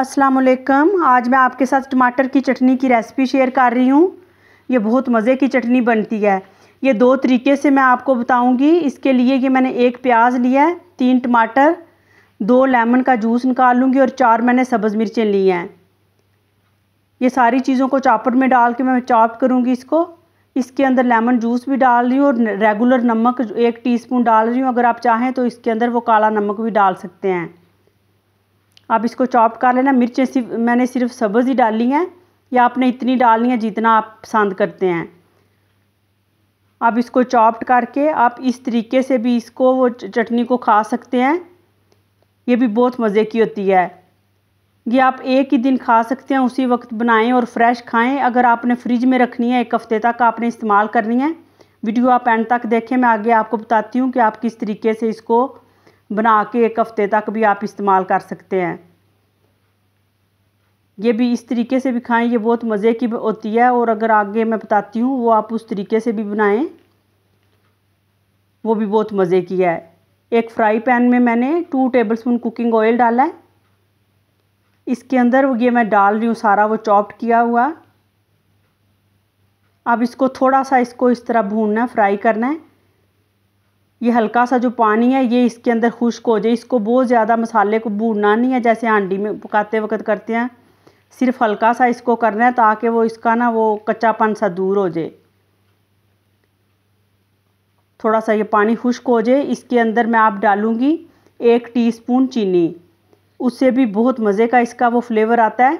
अस्सलाम वालेकुम आज मैं आपके साथ टमाटर की चटनी की रेसिपी शेयर कर रही हूँ ये बहुत मज़े की चटनी बनती है ये दो तरीके से मैं आपको बताऊँगी इसके लिए ये मैंने एक प्याज लिया है तीन टमाटर दो लेमन का जूस निकाल लूँगी और चार मैंने सब्ज़ मिर्चें ली हैं ये सारी चीज़ों को चॉपर में डाल के मैं चॉप करूँगी इसको इसके अंदर लेमन जूस भी डाल रही हूँ और रेगुलर नमक एक स्पून डाल रही हूँ अगर आप चाहें तो इसके अंदर वो काला नमक भी डाल सकते हैं आप इसको चॉप कर लेना मिर्चें सिर्फ मैंने सिर्फ सब्ज़ ही डाली हैं या आपने इतनी डालनी है जितना आप पसंद करते हैं आप इसको चॉप्ड करके आप इस तरीके से भी इसको वो चटनी को खा सकते हैं ये भी बहुत मज़े की होती है ये आप एक ही दिन खा सकते हैं उसी वक्त बनाएं और फ्रेश खाएं अगर आपने फ्रिज में रखनी है एक हफ़्ते तक आपने इस्तेमाल करनी है वीडियो आप एंड तक देखें मैं आगे आपको बताती हूँ कि आप किस तरीके से इसको बना के एक हफ़्ते तक भी आप इस्तेमाल कर सकते हैं ये भी इस तरीके से भी खाएं ये बहुत मज़े की होती है और अगर आगे मैं बताती हूँ वो आप उस तरीके से भी बनाएं वो भी बहुत मज़े की है एक फ्राई पैन में मैंने टू टेबलस्पून कुकिंग ऑयल डाला है इसके अंदर ये मैं डाल रही हूँ सारा वो चॉप्ड किया हुआ अब इसको थोड़ा सा इसको इस तरह भूनना है फ्राई करना है ये हल्का सा जो पानी है ये इसके अंदर खुश्क हो जाए इसको बहुत ज़्यादा मसाले को भूनना नहीं है जैसे हांडी में पकाते वक्त करते हैं सिर्फ हल्का सा इसको करना है ताकि वो इसका ना वो कच्चापन सा दूर हो जाए थोड़ा सा ये पानी खुश्क हो जाए इसके अंदर मैं आप डालूँगी एक टी चीनी उससे भी बहुत मज़े का इसका वो फ्लेवर आता है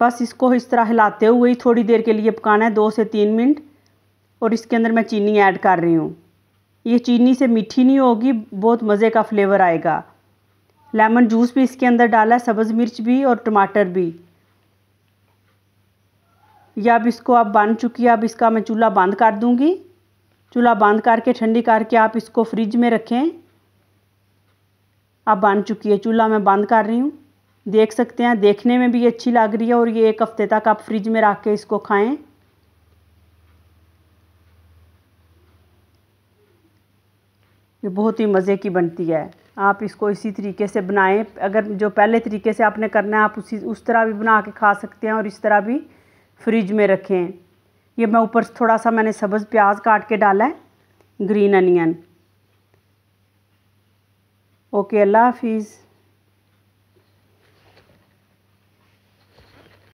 बस इसको इस तरह हिलाते हुए ही थोड़ी देर के लिए पकाना है दो से तीन मिनट और इसके अंदर मैं चीनी ऐड कर रही हूँ ये चीनी से मीठी नहीं होगी बहुत मज़े का फ्लेवर आएगा लेमन जूस भी इसके अंदर डाला सब्ज़ मिर्च भी और टमाटर भी ये अब इसको आप बन चुकी है अब इसका मैं चूल्हा बंद कर दूँगी चूल्हा बंद करके ठंडी करके आप इसको फ्रिज में रखें अब बन चुकी है चूल्हा मैं बंद कर रही हूँ देख सकते हैं देखने में भी अच्छी लग रही है और ये एक हफ़्ते तक आप फ्रिज में रख के इसको खाएँ ये बहुत ही मज़े की बनती है आप इसको इसी तरीके से बनाएं अगर जो पहले तरीके से आपने करना है आप उसी उस तरह भी बना के खा सकते हैं और इस तरह भी फ्रिज में रखें ये मैं ऊपर थोड़ा सा मैंने सब्ज़ प्याज काट के डाला है ग्रीन अनियन ओके अल्लाह हाफिज़